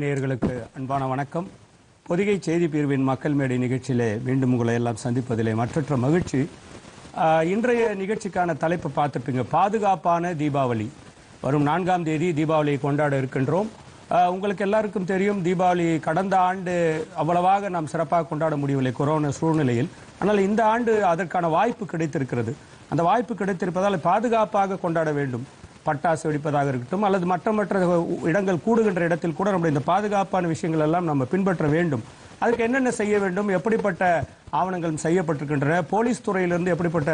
பொதிகை நேயர்களுக்கு அன்பான வணக்கம் பொதிகை செய்தி பிரிவின் மக்கள் மேடை நிகழ்ச்சியிலே மீண்டும் உங்களை எல்லாம் சந்திப்பதிலே மற்றற்ற மகிழ்ச்சி இன்றைய நிகழ்ச்சிக்கான தலைப்பு பார்த்துருப்பீங்க பாதுகாப்பான தீபாவளி வரும் நான்காம் தேதி தீபாவளியை கொண்டாட இருக்கின்றோம் உங்களுக்கு எல்லாருக்கும் தெரியும் தீபாவளி கடந்த ஆண்டு அவ்வளவாக நாம் சிறப்பாக கொண்டாட முடியவில்லை கொரோனா சூழ்நிலையில் ஆனால் இந்த ஆண்டு அதற்கான வாய்ப்பு கிடைத்திருக்கிறது அந்த வாய்ப்பு கிடைத்திருப்பதால் பாதுகாப்பாக கொண்டாட வேண்டும் பட்டாசு வெடிப்பதாக இருக்கட்டும் அல்லது மற்ற மற்ற இடங்கள் கூடுகின்ற இடத்தில் கூட நம்முடைய இந்த பாதுகாப்பான விஷயங்கள் எல்லாம் நம்ம பின்பற்ற வேண்டும் அதுக்கு என்னென்ன செய்ய வேண்டும் எப்படிப்பட்ட ஆவணங்கள் செய்யப்பட்டிருக்கின்றன போலீஸ் துறையிலிருந்து எப்படிப்பட்ட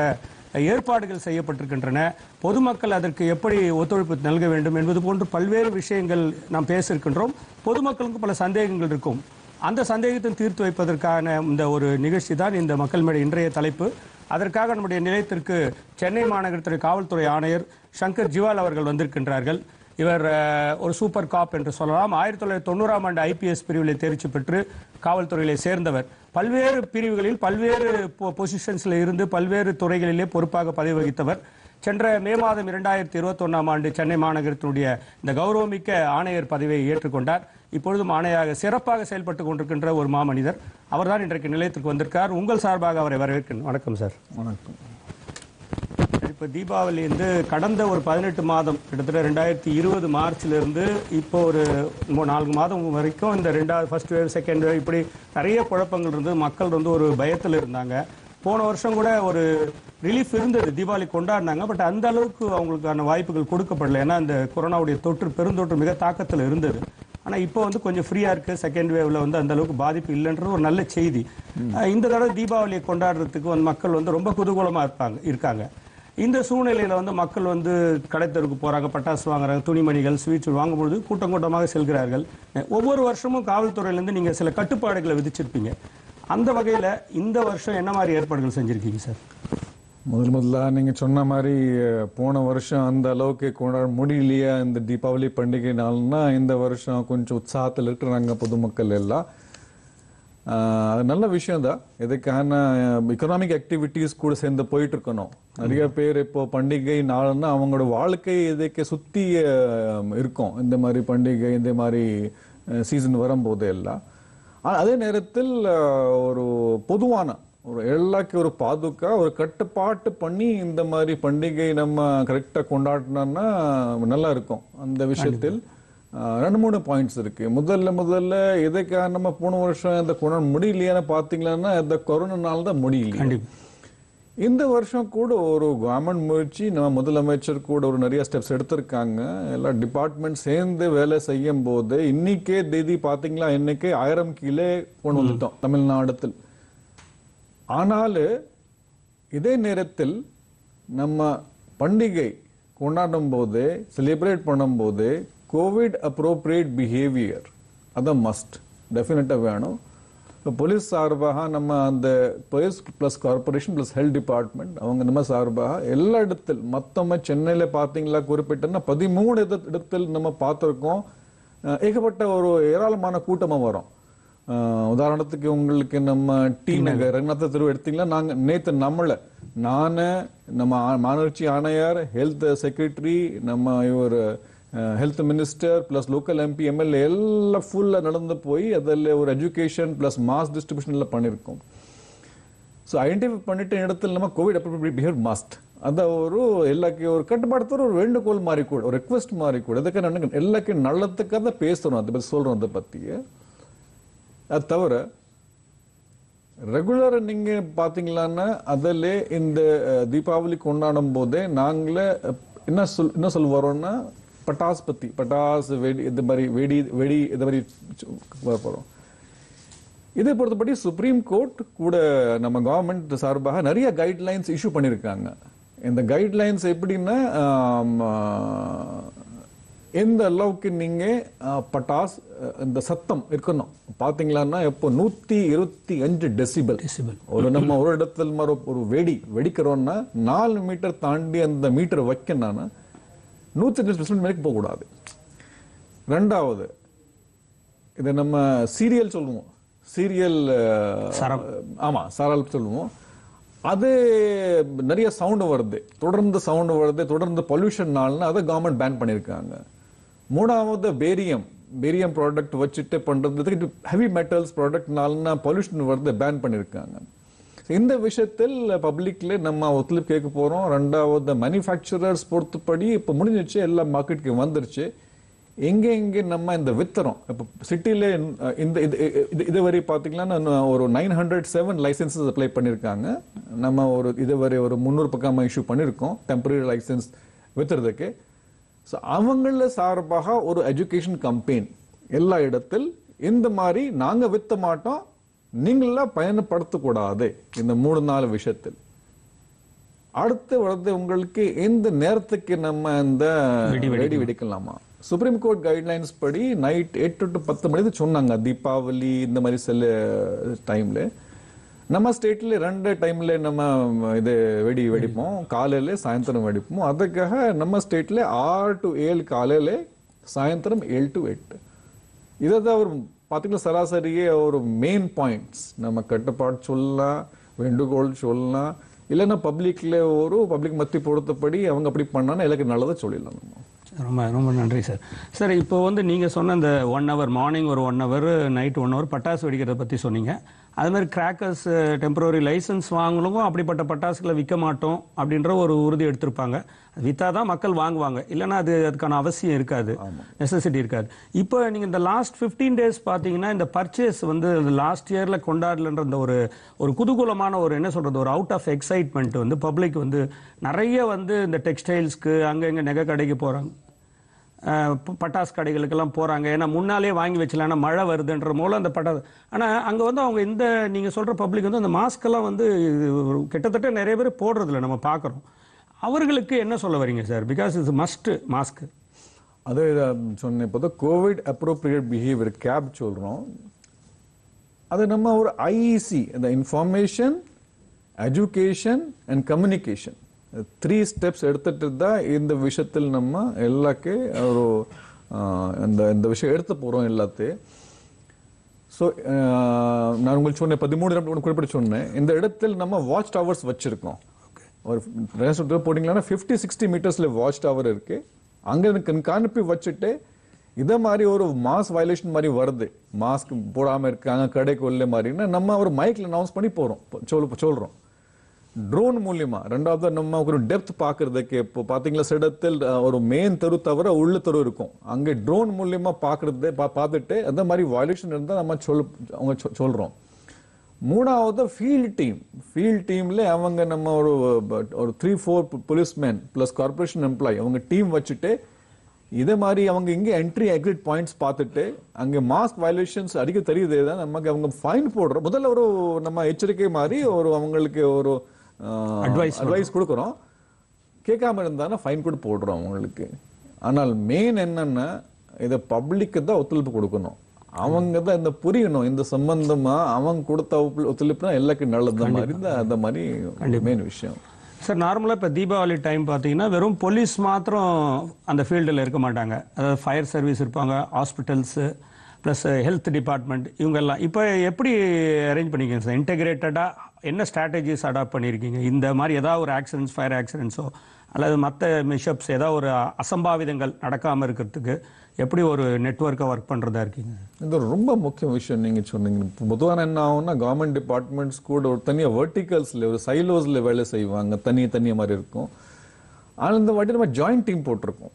ஏற்பாடுகள் செய்யப்பட்டிருக்கின்றன பொதுமக்கள் அதற்கு எப்படி ஒத்துழைப்பு நல்க வேண்டும் என்பது போன்று பல்வேறு விஷயங்கள் நாம் பேசியிருக்கின்றோம் பொதுமக்களுக்கும் பல சந்தேகங்கள் இருக்கும் அந்த சந்தேகத்தை தீர்த்து வைப்பதற்கான இந்த ஒரு நிகழ்ச்சி தான் இந்த மக்கள் மேடை இன்றைய தலைப்பு அதற்காக நம்முடைய நிலையத்திற்கு சென்னை மாநகரத்துறை காவல்துறை ஆணையர் சங்கர் ஜிவால் அவர்கள் வந்திருக்கின்றார்கள் இவர் ஒரு சூப்பர் காப் என்று சொல்லலாம் ஆயிரத்தி தொள்ளாயிரத்தி தொண்ணூறாம் ஆண்டு ஐபிஎஸ் பிரிவில் தேர்ச்சி பெற்று காவல்துறையிலே சேர்ந்தவர் பல்வேறு பிரிவுகளில் பல்வேறு பொசிஷன்ஸில் இருந்து பல்வேறு துறைகளிலே பொறுப்பாக பதவி வகித்தவர் சென்ற மே மாதம் இரண்டாயிரத்தி இருபத்தொன்னாம் ஆண்டு சென்னை மாநகரத்தினுடைய இந்த கௌரவமிக்க ஆணையர் பதவியை ஏற்றுக்கொண்டார் இப்பொழுதும் ஆணையாக சிறப்பாக செயல்பட்டுக் கொண்டிருக்கின்ற ஒரு மாமனிதர் அவர்தான் இன்றைக்கு நிலையத்திற்கு வந்திருக்கார் உங்கள் சார்பாக அவரை வரவேற்கிறேன் வணக்கம் சார் வணக்கம் இப்போ தீபாவளி கடந்த ஒரு பதினெட்டு மாதம் கிட்டத்தட்ட ரெண்டாயிரத்தி இருபது மார்ச்லேருந்து இப்போ ஒரு நான்கு மாதம் வரைக்கும் இந்த ரெண்டாவது ஃபர்ஸ்ட் வேவ் செகண்ட் வேவ் இப்படி நிறைய குழப்பங்கள் இருந்து மக்கள் வந்து ஒரு பயத்தில் இருந்தாங்க போன வருஷம் கூட ஒரு ரிலீஃப் இருந்தது தீபாவளி கொண்டாடினாங்க பட் அந்த அளவுக்கு அவங்களுக்கான வாய்ப்புகள் கொடுக்கப்படல ஏன்னா அந்த கொரோனாவுடைய தொற்று பெருந்தொற்று மிக தாக்கத்தில் இருந்தது ஆனால் இப்போ வந்து கொஞ்சம் ஃப்ரீயா இருக்கு செகண்ட் வேவ்ல வந்து அந்த அளவுக்கு பாதிப்பு இல்லைன்றது ஒரு நல்ல செய்தி இந்த தடவை தீபாவளியை கொண்டாடுறதுக்கு வந்து மக்கள் வந்து ரொம்ப குதூகூலமா இருப்பாங்க இருக்காங்க இந்த சூழ்நிலையில் வந்து மக்கள் வந்து கடைத்தருக்கு போறாங்க பட்டாசு வாங்குறாங்க துணிமணிகள் ஸ்வீட்ஸ் வாங்கும்போது கூட்டம் கூட்டமாக செல்கிறார்கள் ஒவ்வொரு வருஷமும் காவல்துறையிலேருந்து நீங்க சில கட்டுப்பாடுகளை விதிச்சிருப்பீங்க அந்த வகையில் இந்த வருஷம் என்ன மாதிரி ஏற்பாடுகள் செஞ்சுருக்கீங்க சார் முதல் முதல்ல நீங்கள் சொன்ன மாதிரி போன வருஷம் அந்த அளவுக்கு கொண்டாட முடியலையே இந்த தீபாவளி பண்டிகை இந்த வருஷம் கொஞ்சம் உற்சாகத்தில் இருக்கிறாங்க பொதுமக்கள் எல்லாம் அது நல்ல விஷயம் தான் இதுக்கான எக்கனாமிக் ஆக்டிவிட்டீஸ் கூட சேர்ந்து போயிட்டு இருக்கணும் நிறைய பேர் இப்போ பண்டிகை நாள்னா அவங்களோட வாழ்க்கை இதுக்கு சுற்றி இருக்கும் இந்த மாதிரி பண்டிகை இந்த மாதிரி சீசன் வரும்போது எல்லாம் ஆனால் அதே நேரத்தில் ஒரு பொதுவான ஒரு எல்லாக்கு ஒரு பாதுகா ஒரு கட்டுப்பாட்டு பண்ணி இந்த மாதிரி பண்டிகை நம்ம கரெக்டாக கொண்டாடினோம்னா நல்லா இருக்கும் அந்த விஷயத்தில் ரெண்டு மூணு பாயிண்ட்ஸ் இருக்கு முதல்ல முதல்ல இதை நம்ம போன வருஷம் இந்த கொண்டாட முடியலையான பார்த்தீங்கன்னா இந்த கொரோனானால தான் முடியல இந்த வருஷம் கூட ஒரு கவர்மெண்ட் முயற்சி நம்ம முதலமைச்சர் கூட ஒரு நிறைய ஸ்டெப்ஸ் எடுத்திருக்காங்க எல்லா டிபார்ட்மெண்ட் சேர்ந்து வேலை செய்யும் போது இன்னைக்கே தேதி பார்த்தீங்களா இன்னைக்கே ஆயிரம் கீழே கொண்டு வந்துட்டோம் தமிழ்நாடத்தில் ஆனால் இதே நேரத்தில் நம்ம பண்டிகை கொண்டாடும் போது செலிப்ரேட் பண்ணும்போது கோவிட் அப்ரோப்ரியேட் பிஹேவியர் அதை மஸ்ட் டெஃபினட்டாக வேணும் போலீஸ் சார்பாக நம்ம அந்த police plus corporation plus health department அவங்க நம்ம சார்பாக எல்லா இடத்தில் மொத்தமாக சென்னையில் பார்த்தீங்களா குறிப்பிட்டோன்னா பதிமூணு இடத்தில் நம்ம பார்த்துருக்கோம் ஏகப்பட்ட ஒரு ஏராளமான கூட்டமாக வரும் உதாரணத்துக்கு உங்களுக்கு நம்ம டி நகர் ரங்கநாத தெருவு எடுத்தீங்களா நாங்கள் நேற்று நம்மளை நான் நம்ம மாநகராட்சி ஆணையார் ஹெல்த் செக்ரட்டரி நம்ம இவர் health minister plus local MP MLA எல்லாம் ஃபுல்லாக நடந்து போய் அதில் ஒரு எஜுகேஷன் பிளஸ் மாஸ் டிஸ்ட்ரிபியூஷனில் பண்ணியிருக்கோம் ஸோ ஐடென்டிஃபை பண்ணிட்ட இடத்துல நம்ம கோவிட் ಅಪ್ರೋಪ್ರಿಯೇಟ್ ಬಿಹೇವ್ ಮಸ್ಟ್ ಅದ ಅವರು ಎಲ್ಲಕ್ಕೆ ஒரு ಕಟ್ ஒரு வேண்டுகோள் மாதிரி கூட ஒரு ரெக்வஸ்ட் மாதிரி கூட ಅದಕ್ಕೆ ನನಗೆ நல்லத்துக்காக நல்லத்துக்காக பேசுகிறோம் அதை பற்றி சொல்கிறோம் அதை பற்றி அது தவிர ரெகுலர் நீங்கள் பார்த்தீங்களான்னா அதில் இந்த தீபாவளிக்கு கொண்டாடும் போதே நாங்களே என்ன சொல் என்ன சொல்ல வரோம்னா பட்டாஸ் பத்தி பட்டாஸ் வெடி இந்த மாதிரி வெடி வெடி இந்த மாதிரி போறோம் இதை பொறுத்தபடி சுப்ரீம் கோர்ட் கூட நம்ம கவர்மெண்ட் சார்பாக நிறைய கைட்லைன்ஸ் இஷ்யூ பண்ணியிருக்காங்க இந்த கைட்லைன்ஸ் எப்படின்னா எந்த அளவுக்கு நீங்கள் பட்டாஸ் இந்த சத்தம் இருக்கணும் பார்த்தீங்களான்னா எப்போ நூற்றி இருபத்தி அஞ்சு டெசிபிள் டெசிபிள் ஒரு நம்ம ஒரு இடத்துல ஒரு வெடி வெடிக்கிறோன்னா நாலு மீட்டர் தாண்டி அந்த மீட்டர் வைக்கணும்னா நூற்றி அஞ்சு பெர்சன்ட் மேலே போகக்கூடாது ரெண்டாவது இதை நம்ம சீரியல் சொல்லுவோம் சீரியல் ஆமாம் சரல் சொல்லுவோம் அது நிறைய சவுண்டு வருது தொடர்ந்து சவுண்டு வருது தொடர்ந்து பொல்யூஷன்னால்னு அதை கவர்மெண்ட் பேன் பண்ணியிருக்காங்க மூணாவது பேரியம் பேரியம் ப்ராடக்ட் வச்சுட்டு பண்ணுறதுக்கு ஹெவி மெட்டல்ஸ் ப்ராடக்ட்னால்னா பொல்யூஷன் வருது பேன் பண்ணியிருக்காங்க இந்த விஷயத்தில் பப்ளிக்ல நம்ம ஒத்துழைப்பு கேட்க போறோம் ரெண்டாவது மேனுஃபேக்சரர்ஸ் பொறுத்தபடி இப்போ முடிஞ்சிச்சு எல்லா மார்க்கெட்டுக்கு வந்துருச்சு எங்கே எங்கே நம்ம இந்த வித்தரம் இப்போ சிட்டியில் இந்த இது இது இதுவரை பார்த்தீங்கன்னா ஒரு nine hundred seven licences apply பண்ணியிருக்காங்க நம்ம ஒரு இதுவரை ஒரு முந்நூறு பக்கமாக இஷ்யூ பண்ணியிருக்கோம் டெம்பரரி லைசன்ஸ் வித்துறதுக்கு ஸோ அவங்கள சார்பாக ஒரு எஜுகேஷன் கம்பெயின் எல்லா இடத்தில் இந்த மாதிரி நாங்கள் விற்ற மாட்டோம் நீங்களெல்லாம் பயணப்படுத்தக்கூடாது இந்த மூணு நாலு விஷயத்தில் அடுத்து வளர்த்து உங்களுக்கு எந்த நேரத்துக்கு நம்ம இந்த வெடி வெடிக்கலாமா சுப்ரீம் கோர்ட் கைட்லைன்ஸ் படி நைட் எட்டு டு பத்து மணிக்கு சொன்னாங்க தீபாவளி இந்த மாதிரி சில டைம்ல நம்ம ஸ்டேட்ல ரெண்டு டைம்ல நம்ம இது வெடி வெடிப்போம் காலையில சாயந்தரம் வெடிப்போம் அதுக்காக நம்ம ஸ்டேட்ல ஆறு டு ஏழு காலையில சாயந்தரம் ஏழு டு எட்டு இதை தான் அவர் பார்த்தீங்கன்னா சராசரியே ஒரு மெயின் பாயிண்ட்ஸ் நம்ம கட்டுப்பாடு சொல்லலாம் வேண்டுகோள் சொல்லலாம் இல்லைன்னா பப்ளிக்கில் ஒரு பப்ளிக் மத்தி பொறுத்தபடி அவங்க அப்படி பண்ணான்னா எனக்கு நல்லதை சொல்லிடலாம் நம்ம ரொம்ப ரொம்ப நன்றி சார் சார் இப்போ வந்து நீங்கள் சொன்ன இந்த ஒன் ஹவர் மார்னிங் ஒரு one hour night one hour பட்டாசு வெடிக்கிறத பற்றி சொன்னீங்க அது மாதிரி கிராக்கர்ஸ் டெம்பரரி லைசன்ஸ் வாங்கினவங்க அப்படிப்பட்ட பட்டாசுகளை விற்க மாட்டோம் அப்படின்ற ஒரு உறுதி எடுத்திருப்பாங்க வித்தா தான் மக்கள் வாங்குவாங்க இல்லைன்னா அது அதுக்கான அவசியம் இருக்காது நெசசிட்டி இருக்காது இப்போ நீங்கள் இந்த லாஸ்ட் ஃபிஃப்டீன் டேஸ் பார்த்தீங்கன்னா இந்த பர்ச்சேஸ் வந்து லாஸ்ட் இயரில் கொண்டாடலன்ற இந்த ஒரு ஒரு குதூகூலமான ஒரு என்ன சொல்கிறது ஒரு அவுட் ஆஃப் எக்ஸைட்மெண்ட் வந்து பப்ளிக் வந்து நிறைய வந்து இந்த டெக்ஸ்டைல்ஸ்க்கு அங்கே இங்கே நெகை கடைக்கு போகிறாங்க பட்டாசு கடைகளுக்கெல்லாம் போகிறாங்க ஏன்னா முன்னாலே வாங்கி வச்சலாம் ஆனால் மழை வருதுன்ற மூலம் அந்த பட்டாசு ஆனால் அங்கே வந்து அவங்க இந்த நீங்கள் சொல்கிற பப்ளிக் வந்து அந்த மாஸ்கெல்லாம் வந்து கிட்டத்தட்ட நிறைய பேர் போடுறதில்ல நம்ம பார்க்குறோம் அவர்களுக்கு என்ன சொல்ல வரீங்க sir because it's must mask அது சொன்ன இப்போ தான் கோவிட் அப்ரோப்ரியேட் பிஹேவியர் கேப் சொல்கிறோம் அது நம்ம ஒரு ஐஇசி e இந்த information education and communication three steps எடுத்துட்டு தான் இந்த விஷயத்தில் நம்ம எல்லாக்கே ஒரு இந்த இந்த விஷயம் எடுத்து போகிறோம் எல்லாத்தையும் ஸோ நான் உங்களுக்கு சொன்னேன் பதிமூணு குறிப்பிட்டு சொன்னேன் இந்த இடத்தில் நம்ம வாட்ச் டவர்ஸ் வச்சுருக்கோம் ஒரு ரெஸ்டாரண்ட் போட்டிங்கன்னா ஃபிஃப்டி சிக்ஸ்டி மீட்டர்ஸில் வாட்ச் டவர் இருக்குது அங்கே எனக்கு அனுப்பி வச்சுட்டு இதை மாதிரி ஒரு மாஸ் வயலேஷன் மாதிரி வருது மாஸ்க் போடாமல் இருக்காங்க கடைக்கு உள்ள மாதிரின்னா நம்ம ஒரு மைக்கில் அனௌன்ஸ் பண்ணி போகிறோம் சொல் சொல்கிறோம் ட்ரோன் மூலியமா ரெண்டாவது நம்ம ஒரு டெப்த் பாக்குறதுக்கு இப்போ பாத்தீங்களா சிடத்தில் ஒரு மெயின் தெரு தவிர உள்ள தெரு இருக்கும் அங்கே ட்ரோன் மூலியமா பாக்குறது பார்த்துட்டு அந்த மாதிரி வயலேஷன் இருந்தால் நம்ம சொல் அவங்க சொல்றோம் மூணாவது ஃபீல்ட் டீம் ஃபீல்ட் டீம்ல அவங்க நம்ம ஒரு ஒரு three four policeman plus corporation employee அவங்க டீம் வச்சுட்டு இதே மாதிரி அவங்க இங்கே என்ட்ரி எக்ஸிட் பாயிண்ட்ஸ் பார்த்துட்டு அங்கே மாஸ்க் வயலேஷன்ஸ் அடிக்க தெரியுது தான் நமக்கு அவங்க ஃபைன் போடுறோம் முதல்ல ஒரு நம்ம எச்சரிக்கை மாதிரி ஒரு அவங்களுக்கு ஒரு அட்வைஸ் அட்வைஸ் கொடுக்குறோம் கேட்காம இருந்தாங்கன்னா ஃபைன் கூட போடுறோம் அவங்களுக்கு ஆனால் மெயின் என்னன்னா இதை பப்ளிக்கு தான் ஒத்துழைப்பு கொடுக்கணும் அவங்க தான் இந்த புரியணும் இந்த சம்பந்தமாக அவங்க கொடுத்த ஒத்துழைப்புனா எல்லாருக்கும் நல்லது மாதிரி தான் அந்த மாதிரி மெயின் விஷயம் சார் நார்மலாக இப்போ தீபாவளி டைம் பார்த்தீங்கன்னா வெறும் போலீஸ் மாத்திரம் அந்த ஃபீல்டில் இருக்க மாட்டாங்க அதாவது ஃபயர் சர்வீஸ் இருப்பாங்க ஹாஸ்பிட்டல்ஸு ப்ளஸ் ஹெல்த் டிபார்ட்மெண்ட் இவங்கெல்லாம் இப்போ எப்படி அரேஞ்ச் பண்ணிக்கங்க சார் இன்டெகிரேட்டடாக என்ன ஸ்ட்ராட்டஜிஸ் அடாப்ட் பண்ணியிருக்கீங்க இந்த மாதிரி ஏதாவது ஒரு ஆக்சிடென்ட்ஸ் ஃபயர் ஆக்சிடென்ட்ஸோ அல்லது மற்ற மிஷப்ஸ் ஏதாவது ஒரு அசம்பாவிதங்கள் நடக்காமல் இருக்கிறதுக்கு எப்படி ஒரு நெட்ஒர்க்கை ஒர்க் பண்ணுறதா இருக்கீங்க இது ஒரு ரொம்ப முக்கிய விஷயம் நீங்கள் சொன்னீங்க பொதுவாக என்ன ஆகும்னா கவர்மெண்ட் டிபார்ட்மெண்ட்ஸ் கூட ஒரு தனியாக வெர்டிகல்ஸில் ஒரு சைலோஸில் வேலை செய்வாங்க தனியாக தனியாக மாதிரி இருக்கும் ஆனால் இந்த வாட்டி நம்ம ஜாயிண்ட் டீம் போட்டிருக்கோம்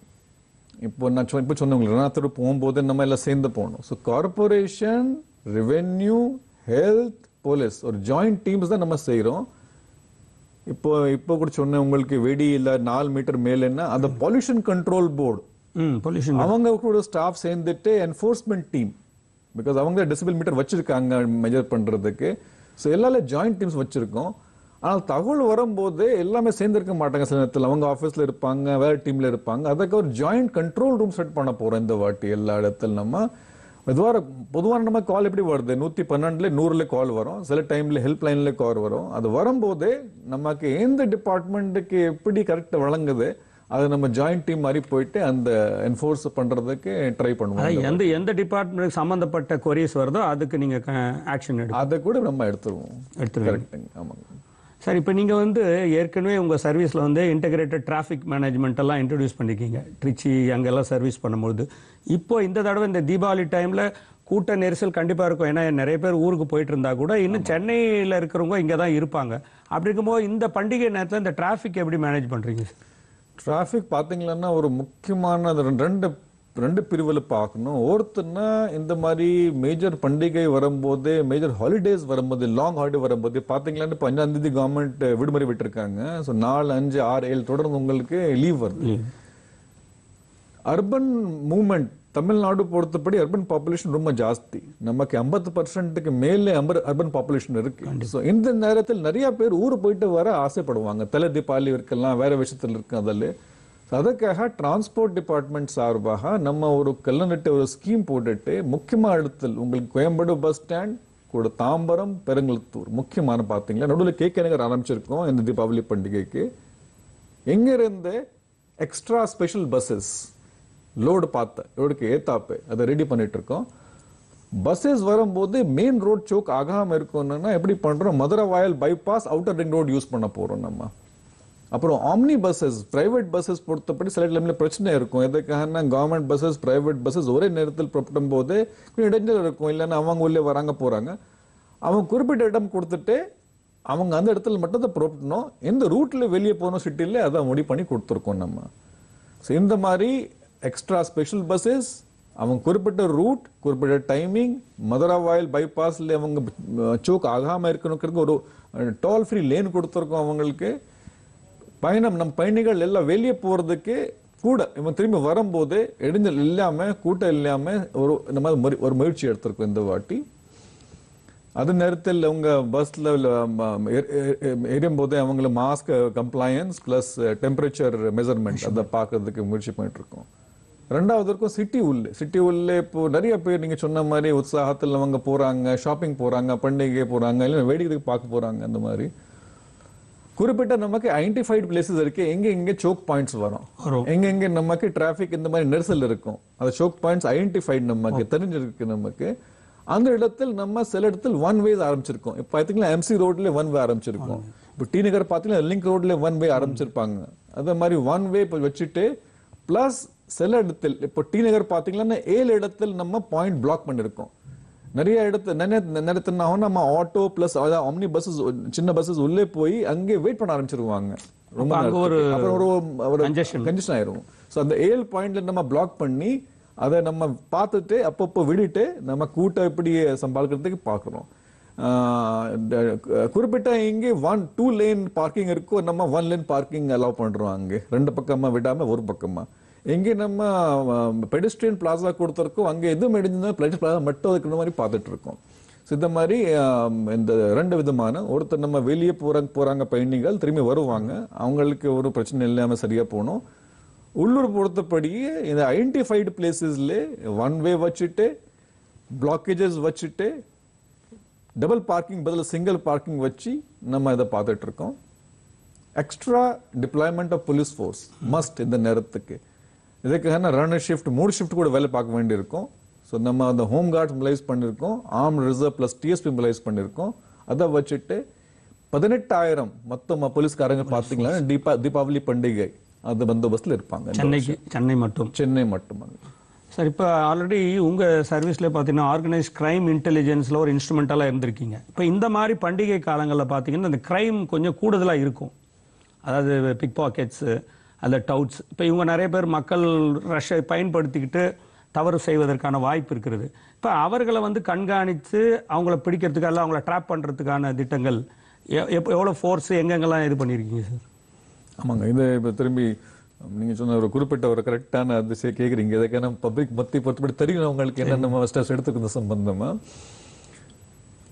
இப்போ நான் இப்போ சொன்னேன் உங்களுக்கு போகும்போது நம்ம எல்லாம் சேர்ந்து போகணும் so corporation revenue health police ஒரு ஜாயிண்ட் டீம்ஸ் தான் நம்ம செய்கிறோம் இப்போ இப்போ கூட சொன்ன உங்களுக்கு வெடி இல்லை நாலு மீட்டர் மேலேன்னா அந்த பொல்யூஷன் கண்ட்ரோல் போர்டு அவங்க கூட ஸ்டாஃப் சேர்ந்துட்டு என்ஃபோர்ஸ்மெண்ட் டீம் பிகாஸ் அவங்க டெசிபிள் மீட்டர் வச்சிருக்காங்க மெஜர் பண்ணுறதுக்கு ஸோ எல்லா ஜாயிண்ட் டீம்ஸ் வச்சுருக்கோம் ஆனால் தகவல் வரும்போது எல்லாமே சேர்ந்திருக்க மாட்டாங்க சில நேரத்தில் அவங்க ஆஃபீஸில் இருப்பாங்க வேறு டீமில் இருப்பாங்க அதுக்கு ஒரு ஜாயிண்ட் கண்ட்ரோல் ரூம் செட் பண்ண போகிறோம் இந்த வாட்டி எல்லா இடத்துல நம்ம இதுவாக பொதுவாக நம்ம கால் எப்படி வருது நூற்றி பன்னெண்டுல நூறுல கால் வரும் சில டைமில் ஹெல்ப் லைனில் கால் வரும் அது வரும்போது நமக்கு எந்த டிபார்ட்மெண்ட்டுக்கு எப்படி கரெக்டாக வழங்குது அது நம்ம ஜாயிண்ட் டீம் மாதிரி போயிட்டு அந்த என்ஃபோர்ஸ் பண்ணுறதுக்கு ட்ரை பண்ணுவோம் எந்த எந்த டிபார்ட்மெண்ட் சம்மந்தப்பட்ட கொரியஸ் வருதோ அதுக்கு நீங்கள் ஆக்ஷன் எடுக்கும் அதை கூட நம்ம எடுத்துருவோம் எடுத்துருவோம் கரெக்டுங்க ஆமாங்க சார் இப்போ நீங்கள் வந்து ஏற்கனவே உங்கள் சர்வீஸில் வந்து இன்டகிரேட்டட் டிராஃபிக் மேனேஜ்மெண்ட்டெல்லாம் இன்ட்ரடியூஸ் பண்ணிக்கிங்க ட்ரிச்சி அங்கெல்லாம் சர்வீஸ் பண்ணும்போது இப்போ இந்த தடவை இந்த தீபாவளி டைமில் கூட்ட நெரிசல் கண்டிப்பாக இருக்கும் ஏன்னா நிறைய பேர் ஊருக்கு போயிட்டு இருந்தால் கூட இன்னும் சென்னையில் இருக்கிறவங்க இங்கே தான் இருப்பாங்க அப்படி இருக்கும்போது இந்த பண்டிகை நேரத்தில் இந்த டிராஃபிக் எப்படி மேனேஜ் பண்ணுறீங்க சார் டிராஃபிக் பார்த்தீங்கன்னா ஒரு முக்கியமான ரெண்டு ரெண்டு பிரிவில் பார்க்கணும் ஒருத்தர்னா இந்த மாதிரி மேஜர் பண்டிகை வரும்போது மேஜர் ஹாலிடேஸ் வரும்போது லாங் ஹாலிடே வரும்போது பார்த்தீங்களான்னு இப்போ அஞ்சாந்தேதி கவர்மெண்ட் விடுமுறை விட்டுருக்காங்க ஸோ நாலு அஞ்சு ஆறு ஏழு தொடர்ந்து உங்களுக்கு லீவ் வருது அர்பன் மூமெண்ட் தமிழ்நாடு பொறுத்தபடி அர்பன் பாப்புலேஷன் ரொம்ப ஜாஸ்தி நமக்கு ஐம்பது பர்சன்ட்டுக்கு மேலே அம்பர் அர்பன் பாப்புலேஷன் இருக்கு ஸோ இந்த நேரத்தில் நிறைய பேர் ஊர் போயிட்டு வர ஆசைப்படுவாங்க தலை தீபாவளி இருக்கலாம் வேற விஷயத்தில் இருக்கு அதில் அதற்காக டிரான்ஸ்போர்ட் டிபார்ட்மெண்ட் சார்பாக நம்ம ஒரு கல்லணிட்டு ஒரு ஸ்கீம் போட்டுட்டு முக்கியமாக இடத்தில் உங்களுக்கு கோயம்பேடு பஸ் ஸ்டாண்ட் கூட தாம்பரம் பெருங்குளத்தூர் முக்கியமான பார்த்தீங்களா நடுவில் கே கே நகர் ஆரம்பிச்சிருக்கோம் இந்த தீபாவளி பண்டிகைக்கு எங்கேருந்து எக்ஸ்ட்ரா ஸ்பெஷல் பஸ்ஸஸ் லோடு பார்த்த லோடுக்கு ஏத்தாப்பு அதை ரெடி பண்ணிட்டு இருக்கோம் பஸ்ஸஸ் வரும்போது மெயின் ரோட் சோக் ஆகாமல் இருக்கணும்னா எப்படி பண்ணுறோம் மதுரை வாயல் bypass outer ring road use பண்ண போகிறோம் நம்ம அப்புறம் ஆம்னி பஸ்ஸஸ் பிரைவேட் பஸ்ஸஸ் பொறுத்தப்படி சில டைமில் பிரச்சனை இருக்கும் எதுக்காகனா கவர்மெண்ட் பஸ்ஸஸ் பிரைவேட் பஸ்ஸஸ் ஒரே நேரத்தில் புறப்படும் போது கொஞ்சம் இடைஞ்சல் இருக்கும் இல்லைன்னா அவங்க உள்ளே வராங்க போகிறாங்க அவங்க குறிப்பிட்ட இடம் கொடுத்துட்டு அவங்க அந்த இடத்துல மட்டும் தான் புறப்படணும் எந்த ரூட்டில் வெளியே போகணும் சிட்டியில் அதை முடிவு பண்ணி கொடுத்துருக்கோம் நம்ம ஸோ இந்த மாதிரி எக்ஸ்ட்ரா ஸ்பெஷல் பஸ்ஸஸ் அவங்க குறிப்பிட்ட ரூட் குறிப்பிட்ட டைமிங் மதுரா வாயில் பைபாஸில் அவங்க சோக் ஆகாமல் இருக்கணுங்கிறதுக்கு ஒரு டோல் ஃப்ரீ லேன் கொடுத்துருக்கோம் அவங்களுக்கு பயணம் நம் பயணிகள் எல்லாம் வெளியே போகிறதுக்கு கூட இவன் திரும்பி வரும்போது இடைஞ்சல் இல்லாமல் கூட்டம் இல்லாமல் ஒரு இந்த மாதிரி ஒரு முயற்சி எடுத்திருக்கோம் இந்த வாட்டி அது நேரத்தில் அவங்க பஸ்ஸில் எரியும் போதே அவங்கள mask compliance plus temperature measurement அதை பார்க்கறதுக்கு முயற்சி பண்ணிட்டு இருக்கோம் ரெண்டாவது இருக்கும் சிட்டி உள்ளே சிட்டி உள்ளே இப்போ நிறைய பேர் நீங்கள் சொன்ன மாதிரி உற்சாகத்தில் அவங்க போகிறாங்க ஷாப்பிங் போகிறாங்க பண்டிகை போகிறாங்க இல்லை வேடிக்கைக்கு பார்க்க போகிறாங்க அந்த மாதிரி குறிப்பிட்ட நமக்கு ஐடென்டிஃபைடு பிளேசஸ் இருக்கு எங்க எங்க சோக் பாயிண்ட்ஸ் வரும் எங்க எங்க நமக்கு டிராபிக் இந்த மாதிரி நெரிசல் இருக்கும் அந்த சோக் பாயிண்ட்ஸ் ஐடென்டிஃபைட் நமக்கு தெரிஞ்சிருக்கு நமக்கு அந்த இடத்தில் நம்ம சில இடத்துல ஒன் வேஸ் ஆரம்பிச்சிருக்கோம் இப்போ பார்த்தீங்கன்னா எம்சி ரோட்ல ஒன் வே ஆரம்பிச்சிருக்கோம் இப்போ டி நகர் பார்த்தீங்கன்னா லிங்க் ரோட்ல ஒன் வே ஆரம்பிச்சிருப்பாங்க அதே மாதிரி ஒன் வே வச்சுட்டு பிளஸ் சில இடத்தில் இப்போ டி நகர் பார்த்தீங்கன்னா ஏழு இடத்தில் நம்ம பாயிண்ட் பிளாக் பண்ணிருக்கோம் நிறைய இடத்து நிறைய நேரத்தில் நான் ஆனா ஆட்டோ ப்ளஸ் அதாவது ஆம்னி பஸ்ஸஸ் சின்ன பஸ்ஸஸ் உள்ளே போய் அங்கே வெயிட் பண்ண ஆரம்பிச்சிருவாங்க ரொம்ப ஒரு ஒரு கண்டிஷன் ஆயிரும் ஸோ அந்த ஏழு பாயிண்ட்ல நம்ம பிளாக் பண்ணி அதை நம்ம பார்த்துட்டு அப்பப்போ விடுட்டு நம்ம கூட்டம் எப்படி சம்பாதிக்கிறதுக்கு பார்க்குறோம் குறிப்பிட்ட இங்கே ஒன் டூ லேன் பார்க்கிங் இருக்கும் நம்ம ஒன் லேன் பார்க்கிங் அலோவ் பண்ணுறோம் அங்கே ரெண்டு பக்கமாக விடாமல் ஒரு பக்கமாக இங்கே நம்ம பெடிஸ்ட்ரியன் பிளாஸா கொடுத்துருக்கோம் அங்கே எது எதுவும் பிளட் பிளாஸா மட்டும் அதுக்குற மாதிரி பார்த்துட்டு இருக்கோம் ஸோ இந்த மாதிரி இந்த ரெண்டு விதமான ஒருத்தர் நம்ம வெளியே போகிறாங்க போகிறாங்க பயணிகள் திரும்பி வருவாங்க அவங்களுக்கு ஒரு பிரச்சனை இல்லாமல் சரியாக போகணும் உள்ளூர் பொறுத்தபடியே இந்த ஐடென்டிஃபைடு பிளேசஸில் ஒன் வே வச்சுட்டு பிளாக்கேஜஸ் வச்சுட்டு டபுள் பார்க்கிங் பதில் சிங்கிள் பார்க்கிங் வச்சு நம்ம இதை பார்த்துட்ருக்கோம் extra deployment of police force must இந்த நேரத்துக்கு இதுக்காக ரன் ஷிஃப்ட் மூணு ஷிஃப்ட் கூட வேலை பார்க்க வேண்டியிருக்கும் ஸோ நம்ம அந்த ஹோம் கார்ட் மொபலைஸ் பண்ணியிருக்கோம் arm reserve plus DSP mobilise பண்ணியிருக்கோம் அதை வச்சுட்டு பதினெட்டாயிரம் மொத்தமாக போலீஸ்காரங்க பார்த்தீங்களா தீபா தீபாவளி பண்டிகை அந்த பந்தோபஸ்தில் இருப்பாங்க சென்னைக்கு சென்னை மட்டும் சென்னை மட்டும் சார் இப்போ ஆல்ரெடி உங்கள் சர்வீஸில் பார்த்தீங்கன்னா ஆர்கனைஸ் க்ரைம் இன்டெலிஜென்ஸில் ஒரு இன்ஸ்ட்ருமெண்ட்டலாக இருந்திருக்கீங்க இப்போ இந்த மாதிரி பண்டிகை காலங்களில் பார்த்தீங்கன்னா அந்த க்ரைம் கொஞ்சம் கூடுதலாக இருக்கும் அதாவது பிக் பாக்கெட்ஸு அந்த டவுட்ஸ் இப்போ இவங்க நிறைய பேர் மக்கள் ரஷ்ஷை பயன்படுத்திக்கிட்டு தவறு செய்வதற்கான வாய்ப்பு இருக்கிறது இப்போ அவர்களை வந்து கண்காணித்து அவங்கள பிடிக்கிறதுக்கு அல்ல அவங்கள ட்ராப் பண்ணுறதுக்கான திட்டங்கள் எப்போ எவ்வளோ ஃபோர்ஸ் எங்கெங்கெல்லாம் இது பண்ணியிருக்கீங்க சார் ஆமாங்க இது இப்போ திரும்பி நீங்கள் சொன்ன ஒரு குறிப்பிட்ட ஒரு கரெக்டான அதிசயம் கேட்குறீங்க இதுக்கான பப்ளிக் மத்தி பொறுத்தபடி தெரியும் அவங்களுக்கு என்னென்ன மாஸ்டர்ஸ் எடுத்துக்கணும் சம்பந்தமாக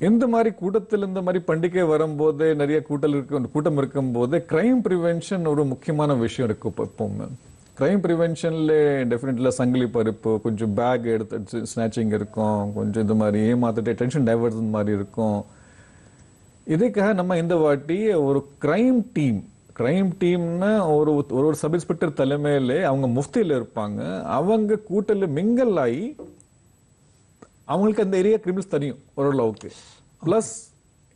இந்த மாதிரி கூட்டத்தில் இந்த மாதிரி பண்டிகை வரும்போது நிறைய கூட்டல் இருக்க கூட்டம் இருக்கும் போதே கிரைம் ப்ரிவென்ஷன் ஒரு முக்கியமான விஷயம் இருக்கு எப்பவுமே கிரைம் ப்ரிவென்ஷனில் டெஃபினெட்டில் சங்கிலி பருப்பு கொஞ்சம் பேக் எடுத்து ஸ்னாச்சிங் இருக்கும் கொஞ்சம் இந்த மாதிரி ஏமாத்துட்டு டென்ஷன் டைவர்ஸ் மாதிரி இருக்கும் இதுக்காக நம்ம இந்த வாட்டி ஒரு கிரைம் டீம் கிரைம் டீம்னு ஒரு ஒரு சப் இன்ஸ்பெக்டர் தலைமையிலே அவங்க முஃப்தியில் இருப்பாங்க அவங்க கூட்டலில் மிங்கல் ஆகி அவங்களுக்கு அந்த ஏரியா கிரிமினல்ஸ் தெரியும் ஓரளவுக்கு ப்ளஸ்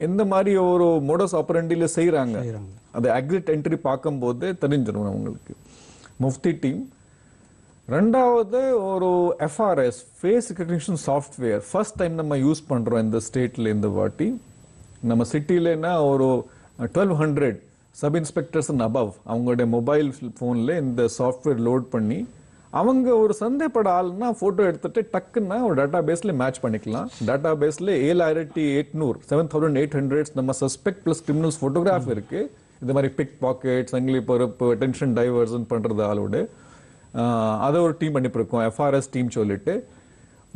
எந்த மாதிரி ஒரு மோடஸ் ஆப்பரண்டியில் செய்கிறாங்க அந்த அக்ரிட் என்ட்ரி பார்க்கும்போது தெரிஞ்சிடும் அவங்களுக்கு முஃப்தி டீம் ரெண்டாவது ஒரு FRS face recognition software first time நம்ம யூஸ் பண்ணுறோம் இந்த ஸ்டேட்டில் இந்த வாட்டி நம்ம சிட்டிலேனா ஒரு twelve hundred sub inspectors and above அவங்களுடைய மொபைல் ஃபோனில் இந்த சாஃப்ட்வேர் லோட் பண்ணி அவங்க ஒரு சந்தேகப்பட ஆள்னா ஃபோட்டோ எடுத்துட்டு டக்குன்னா ஒரு டேட்டா பேஸில் மேட்ச் பண்ணிக்கலாம் டேட்டா பேஸில் ஏழாயிரத்தி எட்நூறு செவன் தௌசண்ட் எயிட் ஹண்ட்ரட்ஸ் நம்ம சஸ்பெக்ட் ப்ளஸ் கிரிமினல்ஸ் ஃபோட்டோகிராஃப் இருக்கு இந்த மாதிரி பிக் பாக்கெட் சங்கிலி பருப்பு டென்ஷன் டைவர்ஷன் பண்ணுறது ஆளோடு அதை ஒரு டீம் அனுப்பியிருக்கோம் எஃப்ஆர்எஸ் டீம் சொல்லிட்டு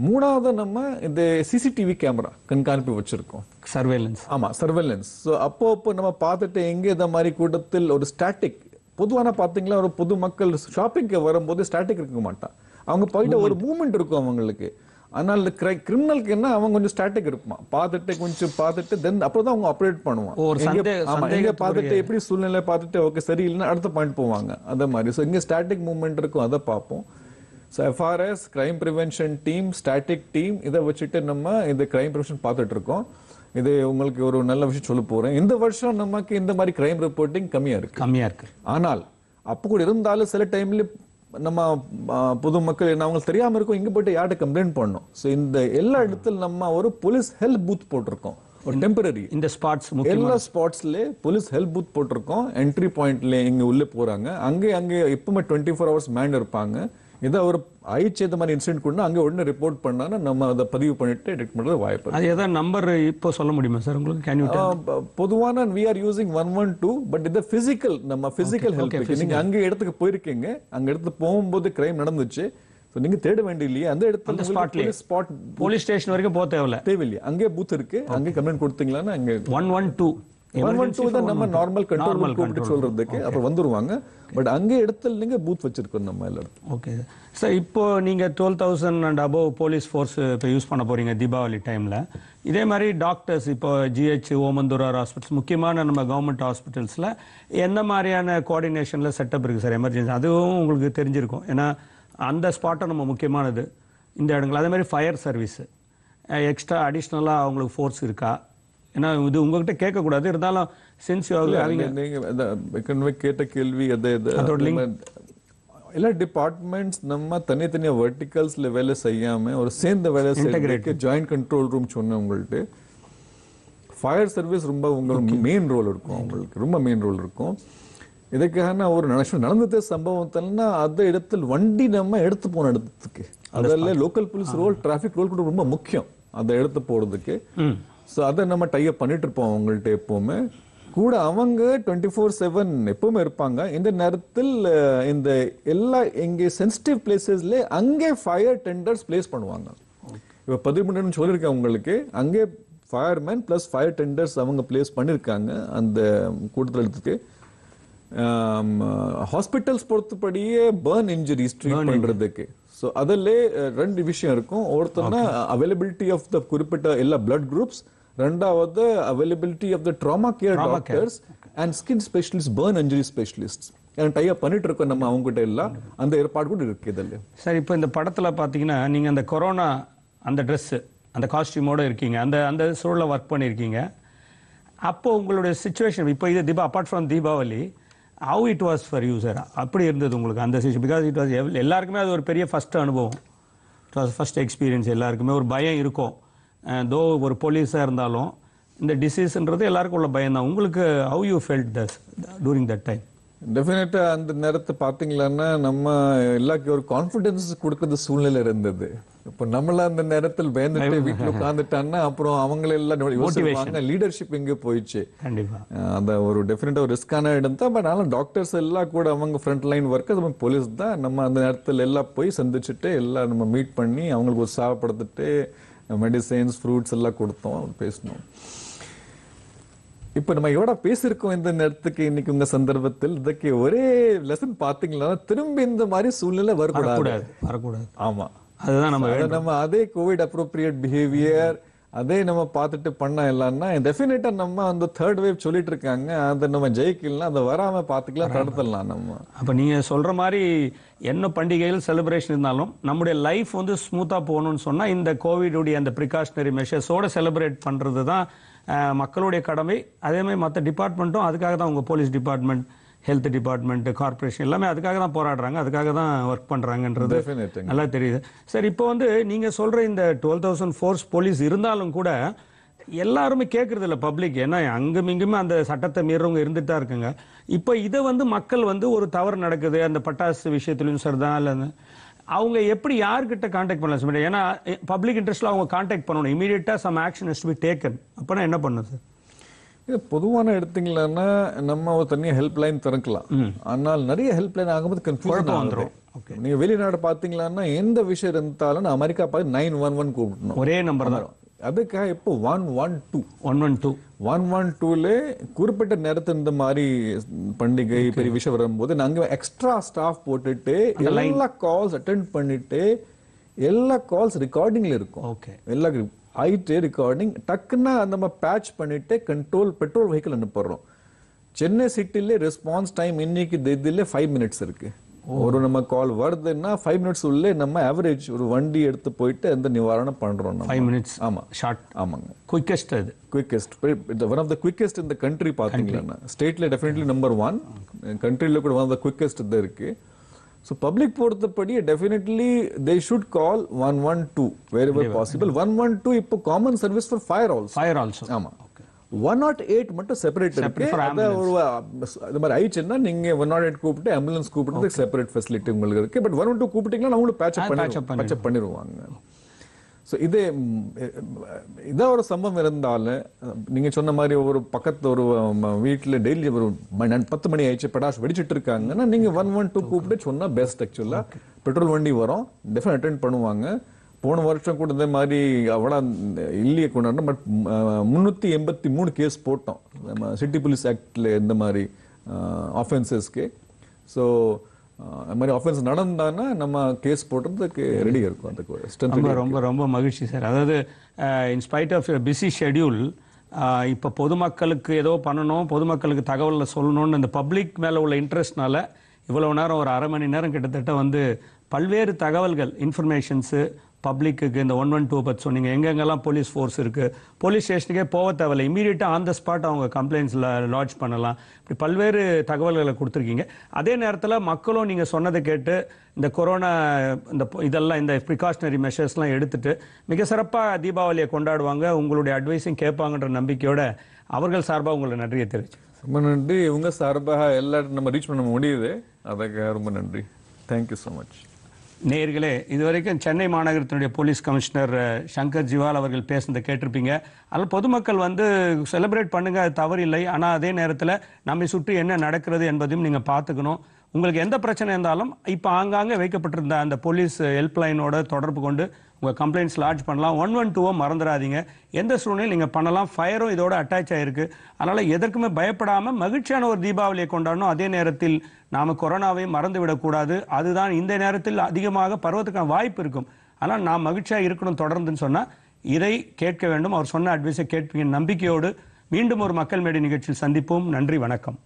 மூணாவது நம்ம இந்த சிசிடிவி கேமரா கண்காணிப்பு வச்சிருக்கோம் சர்வேலன்ஸ் ஆமாம் சர்வேலன்ஸ் ஸோ அப்போ அப்போ நம்ம பார்த்துட்டு எங்கே இந்த மாதிரி கூட்டத்தில் ஒரு ஸ்டாட்டிக் பொதுவான பார்த்தீங்களா ஒரு பொது மக்கள் ஷாப்பிங்க வரும்போது ஸ்டாட்டிக் இருக்க மாட்டான் அவங்க போயிட்டு ஒரு மூமெண்ட் இருக்கும் அவங்களுக்கு ஆனால் கிரை கிரிமினலுக்கு என்ன அவன் கொஞ்சம் ஸ்டாட்டிக் இருப்பான் பார்த்துட்டு கொஞ்சம் பார்த்துட்டு தென் அப்புறம் தான் அவங்க அப்டேட் பண்ணுவான் ஆமா எங்க பார்த்துட்டு எப்படி சூழ்நிலை பார்த்துட்டு ஓகே சரி இல்லைன்னா அடுத்த பாயிண்ட் போவாங்க அந்த மாதிரி ஸோ இங்கே ஸ்டாட்டிக் மூமெண்ட் இருக்கும் அதை பார்ப்போம் so FRS crime prevention team static team இதை வச்சுட்டு நம்ம இந்த கிரைம் ப்ரிவென்ஷன் பார்த்துட்டு இருக்கோம் இது உங்களுக்கு ஒரு நல்ல விஷயம் சொல்ல போகிறேன் இந்த வருஷம் நமக்கு இந்த மாதிரி கிரைம் ரிப்போர்ட்டிங் கம்மியாக இருக்கு கம்மியாக இருக்கு ஆனால் அப்போ கூட இருந்தாலும் சில டைம்ல நம்ம பொது மக்கள் என்ன அவங்களுக்கு தெரியாமல் இருக்கும் இங்கே போயிட்டு யார்கிட்ட கம்ப்ளைண்ட் பண்ணோம் ஸோ இந்த எல்லா இடத்துல நம்ம ஒரு போலீஸ் ஹெல்ப் பூத் போட்டிருக்கோம் ஒரு டெம்பரரி இந்த ஸ்பாட்ஸ் எல்லா ஸ்பாட்ஸ்ல போலீஸ் ஹெல்ப் பூத் போட்டிருக்கோம் என்ட்ரி பாயிண்ட்ல இங்க உள்ள போறாங்க அங்கே அங்கே எப்பவுமே டுவெண்ட்டி ஃபோர் ஹவர்ஸ் மேன் இருப்பாங்க இதை ஒரு ஆயிடுச்சு இந்த மாதிரி இன்சிடென்ட் கூட அங்கே உடனே ரிப்போர்ட் பண்ணானா நம்ம அதை பதிவு பண்ணிட்டு டிடெக்ட் பண்ணுறது வாய்ப்பு அது ஏதாவது நம்பர் இப்போ சொல்ல முடியுமா சார் உங்களுக்கு கேன் பொதுவான we are using one one two but இது பிசிக்கல் நம்ம ஃபிசிக்கல் ஹெல்ப் நீங்கள் அங்கே இடத்துக்கு போயிருக்கீங்க அங்கே இடத்துக்கு போகும்போது கிரைம் நடந்துச்சு ஸோ நீங்கள் தேட வேண்டிய இல்லையா அந்த இடத்துல ஸ்பாட்லேயே ஸ்பாட் போலீஸ் ஸ்டேஷன் வரைக்கும் போக தேவையில்ல தேவையில்லையா அங்கே பூத் இருக்கு அங்கே கம்ப்ளைண்ட் கொடுத்தீங்களான்னு அங்கே ஒன் ஒன் டூ ஒன் நம்ம நார்மல் பட் அங்கே பூத் ஓகே சார் இப்போ டுவெல் தௌசண்ட் அண்ட் போலீஸ் இப்போ யூஸ் பண்ண தீபாவளி டைம்ல இதே மாதிரி டாக்டர்ஸ் இப்போ ஜிஹெச் ஓமந்தூரார் ஹாஸ்பிட்டல்ஸ் முக்கியமான நம்ம கவர்மெண்ட் ஹாஸ்பிட்டல்ஸில் என்ன மாதிரியான கோஆர்டினேஷனில் செட்டப் இருக்குது சார் எமர்ஜென்சி அதுவும் உங்களுக்கு தெரிஞ்சிருக்கும் ஏன்னா அந்த ஸ்பாட்டை நம்ம முக்கியமானது இந்த இடங்கள் அதே மாதிரி ஃபயர் சர்வீஸு எக்ஸ்ட்ரா அடிஷ்னலாக அவங்களுக்கு ஃபோர்ஸ் இருக்கா ஏன்னா இது உங்ககிட்ட கேட்கக்கூடாது இருந்தாலும் சென்ஸ் அவங்க ஏற்கனவே கேட்ட கேள்வி அது எல்லா டிபார்ட்மெண்ட்ஸ் நம்ம தனித்தனியா வெர்டிகல்ஸில் வேலை செய்யாமல் ஒரு சேர்ந்த வேலை செய்யறதுக்கு ஜாயிண்ட் கண்ட்ரோல் ரூம் சொன்னேன் உங்கள்ட்ட ஃபயர் சர்வீஸ் ரொம்ப உங்களுக்கு மெயின் ரோல் இருக்கும் உங்களுக்கு ரொம்ப மெயின் ரோல் இருக்கும் இதுக்கான ஒரு நினைச்சு நடந்தது சம்பவத்தில்னா அந்த இடத்தில் வண்டி நம்ம எடுத்து போன இடத்துக்கு அதில் local police role traffic role கூட ரொம்ப முக்கியம் அந்த எடுத்து போகிறதுக்கு ஸோ அதை நம்ம டைப் பண்ணிட்டு இருப்போம் அவங்கள்ட்ட எப்போவுமே கூட அவங்க டுவெண்ட்டி ஃபோர் செவன் எப்பவுமே இருப்பாங்க இந்த நேரத்தில் இந்த எல்லா எங்கே சென்சிட்டிவ் பிளேசஸ்ல அங்கே ஃபயர் டெண்டர்ஸ் பிளேஸ் பண்ணுவாங்க இப்போ பதிவு பண்ணணும்னு சொல்லியிருக்கேன் உங்களுக்கு அங்கே ஃபயர்மேன் ப்ளஸ் ஃபயர் டெண்டர்ஸ் அவங்க பிளேஸ் பண்ணியிருக்காங்க அந்த கூட்டத்தில் எடுத்துக்கு ஹாஸ்பிட்டல்ஸ் பொறுத்தபடியே பேர்ன் இன்ஜுரிஸ் ட்ரீட் பண்ணுறதுக்கு ஸோ அதில் ரெண்டு விஷயம் இருக்கும் ஒருத்தர்னா அவைலபிலிட்டி ஆஃப் த குறிப்பிட்ட எல்லா பிளட் குரூப்ஸ் ரெண்டாவது availability of the trauma care doctors and skin specialist burn injury specialist type பண்ணிட்டு இருக்கோம் நம்ம அவங்ககிட்ட எல்லாம் அந்த ஏற்பாடு கூட இருக்குது இல்லையா சார் இப்போ இந்த படத்தில் பார்த்தீங்கன்னா நீங்கள் அந்த கொரோனா அந்த ட்ரெஸ்ஸு அந்த காஸ்டியூமோடு இருக்கீங்க அந்த அந்த சூழலில் ஒர்க் பண்ணியிருக்கீங்க அப்போ உங்களுடைய சுச்சுவேஷன் இப்போ இது தீபா apart from Deepavali how it was for you sir அப்படி இருந்தது உங்களுக்கு அந்த சுச்சுவேஷன் பிகாஸ் இட் வாஸ் எல்லாருக்குமே அது ஒரு பெரிய ஃபஸ்ட் அனுபவம் இட் வாஸ் ஃபஸ்ட் எக்ஸ்பீரியன்ஸ் எல்லாருக்குமே ஒரு பயம் இருக்கும் தோ ஒரு போலீஸாக இருந்தாலும் இந்த டிசீஸ்ன்றது எல்லாருக்கும் உள்ள பயம் தான் உங்களுக்கு how you felt thus during that time டெஃபினட்டாக அந்த நேரத்தை பார்த்தீங்களான்னா நம்ம எல்லாருக்கும் ஒரு கான்ஃபிடென்ஸ் கொடுக்குற சூழ்நிலை இருந்தது இப்போ நம்மள அந்த நேரத்தில் பயந்துட்டு வீட்டில் உட்காந்துட்டான்னா அப்புறம் அவங்கள எல்லாம் யோசிப்பாங்க லீடர்ஷிப் எங்கே போயிடுச்சு அந்த ஒரு டெஃபினட்டாக ஒரு ரிஸ்கான இடம் தான் பட் ஆனால் டாக்டர்ஸ் எல்லாம் கூட அவங்க ஃப்ரண்ட் லைன் ஒர்க் அது போலீஸ் தான் நம்ம அந்த நேரத்தில் எல்லாம் போய் சந்திச்சுட்டு எல்லாம் நம்ம மீட் பண்ணி அவங்களுக்கு உற்சாகப்படுத்திட்டு மெடிசைன்ஸ் ஃப்ரூட்ஸ் எல்லாம் கொடுத்தோம் பேசணும் இப்போ நம்ம எவ்வளோ பேசியிருக்கோம் இந்த நேரத்துக்கு இன்னைக்கு உங்க சந்தர்ப்பத்தில் இதுக்கு ஒரே லெசன் பாத்தீங்களா திரும்பி இந்த மாதிரி சூழ்நிலை வரக்கூடாது வரக்கூடாது ஆமா அதுதான் நம்ம நம்ம அதே கோவிட் அப்ரோப்ரியேட் பிஹேவியர் அதே நம்ம பார்த்துட்டு பண்ண இல்லைன்னா டெஃபினட்டா நம்ம அந்த தேர்ட் வேவ் சொல்லிட்டு இருக்காங்க அதை நம்ம ஜெயிக்கலாம் அதை வராம பார்த்துக்கலாம் தடுத்துடலாம் நம்ம அப்போ நீங்க சொல்ற மாதிரி என்ன பண்டிகைகள் செலிப்ரேஷன் இருந்தாலும் நம்முடைய லைஃப் வந்து ஸ்மூத்தா போகணும்னு சொன்னா இந்த கோவிடுடைய அந்த ப்ரிகாஷ்னரி மெஷர்ஸோட செலிப்ரேட் பண்றதுதான் தான் மக்களுடைய கடமை அதே மாதிரி மற்ற டிபார்ட்மெண்ட்டும் அதுக்காக தான் உங்க police department health department corporation எல்லாமே அதுக்காக தான் போராடுறாங்க அதுக்காக தான் ஒர்க் பண்ணுறாங்கன்றது நல்லா தெரியுது சார் இப்போ வந்து நீங்கள் சொல்கிற இந்த டுவெல் தௌசண்ட் ஃபோர்ஸ் போலீஸ் இருந்தாலும் கூட எல்லாருமே கேட்குறது இல்லை பப்ளிக் ஏன்னா அங்கும் இங்குமே அந்த சட்டத்தை மீறவங்க இருந்துட்டு தான் இருக்குங்க இப்போ இதை வந்து மக்கள் வந்து ஒரு தவறு நடக்குது அந்த பட்டாசு விஷயத்துலையும் சார் தான் இல்லை அவங்க எப்படி யார்கிட்ட காண்டாக்ட் பண்ணலாம் சார் ஏன்னா பப்ளிக் இன்ட்ரெஸ்ட்டில் அவங்க காண்டாக்ட் பண்ணணும் இமீடியட்டாக some action is be taken அப்போனா என்ன பண்ணுது பொதுவான எடுத்தீங்களா நம்ம தனியாக ஹெல்ப்லைன் திறக்கலாம் ஆனால் நிறைய ஹெல்ப்லைன் ஆகும்போது கன்ஃபியூஷன் வந்துடும் நீங்க வெளிநாடு பாத்தீங்களா எந்த விஷயம் இருந்தாலும் அமெரிக்கா பார்த்து நைன் ஒன் ஒன் கூப்பிடணும் ஒரே நம்பர் தான் அதுக்காக இப்போ one one two one one two one one டூல குறிப்பிட்ட நேரத்து இந்த மாதிரி பண்டிகை பெரிய விஷயம் வரும்போது நாங்க எக்ஸ்ட்ரா ஸ்டாஃப் போட்டுட்டு எல்லா கால்ஸ் அட்டென்ட் பண்ணிட்டு எல்லா கால்ஸ் ரெக்கார்டிங்ல இருக்கும் ஓகே எல்லா ஐடி ரெக்கார்டிங் டக்குன்னா நம்ம பேட்ச் பண்ணிட்டு கண்ட்ரோல் பெட்ரோல் வெஹிக்கிள் அனுப்புறோம் சென்னை சிட்டிலே ரெஸ்பான்ஸ் டைம் இன்னைக்கு இதில் ஃபைவ் மினிட்ஸ் இருக்கு ஒரு நம்ம கால் வருதுன்னா ஃபைவ் மினிட்ஸ் உள்ளே நம்ம ஆவரேஜ் ஒரு வண்டி எடுத்து போயிட்டு அந்த நிவாரணம் பண்றோம் ஃபைவ் மினிட்ஸ் ஆமா ஷார்ட் ஆமாங்க குவிக்கஸ்ட் அது quickest one of the quickest இந்த கண்ட்ரி பார்த்தீங்கன்னா ஸ்டேட்ல டெஃபினெட்லி நம்பர் ஒன் கண்ட்ரியில் கூட ஒன் ஆஃப் த குயிக்கஸ்ட் இது இருக்குது So public பொறுத்தபடி definitely they should call 112 wherever yeah. possible. 112 இப்போ common service for fire also. Fire also. ஆமா. ஒன் நாட் எயிட் மட்டும் செப்பரேட் இருக்கு அதை ஒரு இது மாதிரி ஆயிடுச்சுன்னா நீங்க ஒன் நாட் எயிட் கூப்பிட்டு ஆம்புலன்ஸ் கூப்பிட்டு செப்பரேட் ஃபெசிலிட்டி உங்களுக்கு இருக்கு பட் ஒன் ஒன் டூ கூப்பிட்டீங்கன்னா அவங்களும் பேட்ச் பேட்ச் பண்ணிடுவாங்க ஸோ இது இதான் ஒரு சம்பவம் இருந்தாலும் நீங்கள் சொன்ன மாதிரி ஒரு பக்கத்து ஒரு வீட்டில் டெய்லி ஒரு மணி பத்து மணி ஆயிடுச்சு படாஷ் வெடிச்சிட்டு இருக்காங்கன்னா நீங்கள் ஒன் ஒன் டூ கூப்பிட்டு சொன்னால் பெஸ்ட் ஆக்சுவலாக பெட்ரோல் வண்டி வரும் டெஃபினட் அட்டென்ட் பண்ணுவாங்க போன வருஷம் கூட இந்த மாதிரி அவ்வளோ இல்லையே கொண்டாடும் பட் முந்நூற்றி எண்பத்தி மூணு கேஸ் போட்டோம் நம்ம சிட்டி போலீஸ் ஆக்டில் இந்த மாதிரி ஆஃபென்சஸ்க்கு ஸோ அது மாதிரி ஆஃபென்ஸ் நடந்தான்னா நம்ம கேஸ் போடுறதுக்கு ரெடி இருக்கும் அதுக்கு ரொம்ப ரொம்ப ரொம்ப மகிழ்ச்சி சார் அதாவது இன்ஸ்பைட் ஆஃப் பிஸி ஷெடியூல் இப்போ பொதுமக்களுக்கு ஏதோ பண்ணணும் பொதுமக்களுக்கு தகவலில் சொல்லணும்னு இந்த பப்ளிக் மேலே உள்ள இன்ட்ரெஸ்ட்னால இவ்வளோ நேரம் ஒரு அரை மணி நேரம் கிட்டத்தட்ட வந்து பல்வேறு தகவல்கள் இன்ஃபர்மேஷன்ஸு பப்ளிக்குக்கு இந்த ஒன் ஒன் டூ பற்றி சொன்னீங்க எங்கெங்கெல்லாம் போலீஸ் ஃபோர்ஸ் இருக்குது போலீஸ் ஸ்டேஷனுக்கே போக தேவையில்லை இமீடியட்டாக ஆன் த ஸ்பாட் அவங்க கம்ப்ளைண்ட்ஸில் லாட்ஜ் பண்ணலாம் இப்படி பல்வேறு தகவல்களை கொடுத்துருக்கீங்க அதே நேரத்தில் மக்களும் நீங்கள் சொன்னதை கேட்டு இந்த கொரோனா இந்த இதெல்லாம் இந்த ப்ரிகாஷ்னரி மெஷர்ஸ்லாம் எடுத்துட்டு மிக சிறப்பாக தீபாவளியை கொண்டாடுவாங்க உங்களுடைய அட்வைஸும் கேட்பாங்கன்ற நம்பிக்கையோட அவர்கள் சார்பாக உங்களை நன்றியை தெரிவிச்சு ரொம்ப நன்றி உங்கள் சார்பாக எல்லாரும் நம்ம ரீச் பண்ண முடியுது அதுக்கு ரொம்ப நன்றி தேங்க்யூ ஸோ மச் நேர்களே இதுவரைக்கும் சென்னை மாநகரத்தினுடைய போலீஸ் கமிஷனர் சங்கர் ஜிவால் அவர்கள் பேசுனதை கேட்டிருப்பீங்க அதில் பொதுமக்கள் வந்து செலிப்ரேட் பண்ணுங்க அது தவறில்லை ஆனால் அதே நேரத்தில் நம்மை சுற்றி என்ன நடக்கிறது என்பதையும் நீங்கள் பார்த்துக்கணும் உங்களுக்கு எந்த பிரச்சனை இருந்தாலும் இப்போ ஆங்காங்கே வைக்கப்பட்டிருந்த அந்த போலீஸ் ஹெல்ப்லைனோட தொடர்பு கொண்டு உங்கள் கம்ப்ளைண்ட்ஸ் லாட்ஜ் பண்ணலாம் ஒன் ஒன் டூவோ மறந்துடாதீங்க எந்த சூழ்நிலையும் நீங்கள் பண்ணலாம் ஃபயரும் இதோட அட்டாச் ஆகிருக்கு அதனால் எதற்குமே பயப்படாமல் மகிழ்ச்சியான ஒரு தீபாவளியை கொண்டாடணும் அதே நேரத்தில் நாம் கொரோனாவை மறந்துவிடக்கூடாது அதுதான் இந்த நேரத்தில் அதிகமாக பருவத்துக்கான வாய்ப்பு இருக்கும் ஆனால் நாம் மகிழ்ச்சியாக இருக்கணும் தொடர்ந்துன்னு சொன்னால் இதை கேட்க வேண்டும் அவர் சொன்ன அட்வைஸை கேட்பீங்க நம்பிக்கையோடு மீண்டும் ஒரு மக்கள் மேடை நிகழ்ச்சியில் சந்திப்போம் நன்றி வணக்கம்